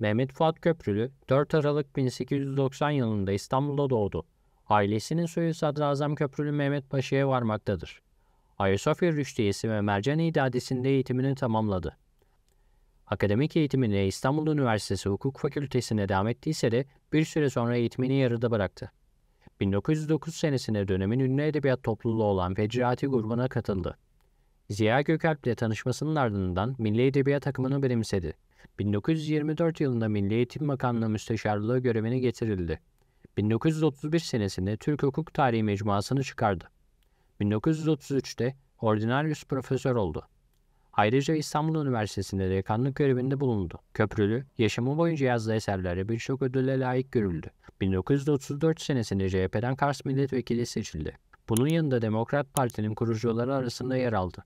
Mehmet Fuat Köprülü 4 Aralık 1890 yılında İstanbul'da doğdu. Ailesinin soyu Sadrazam Köprülü Mehmet Paşa'ya varmaktadır. Ayasofya Rüştiyesi ve Mercan İdadesi'nde eğitimini tamamladı. Akademik eğitimini İstanbul Üniversitesi Hukuk Fakültesi'ne devam ettiyse de bir süre sonra eğitimini yarıda bıraktı. 1909 senesinde dönemin ünlü edebiyat topluluğu olan Fecrati grubuna katıldı. Ziya Gökalp ile tanışmasının ardından Milli Edebiyat takımını benimsedi. 1924 yılında Milli Eğitim Bakanlığı Müsteşarlığı görevine getirildi. 1931 senesinde Türk Hukuk Tarihi Mecmuasını çıkardı. 1933'te Ordinarius Profesör oldu. Ayrıca İstanbul Üniversitesi'nde dekanlık görevinde bulundu. Köprülü, yaşamı boyunca yazdığı eserlere birçok ödüle layık görüldü. 1934 senesinde CHP'den Kars milletvekili seçildi. Bunun yanında Demokrat Parti'nin kurucuları arasında yer aldı.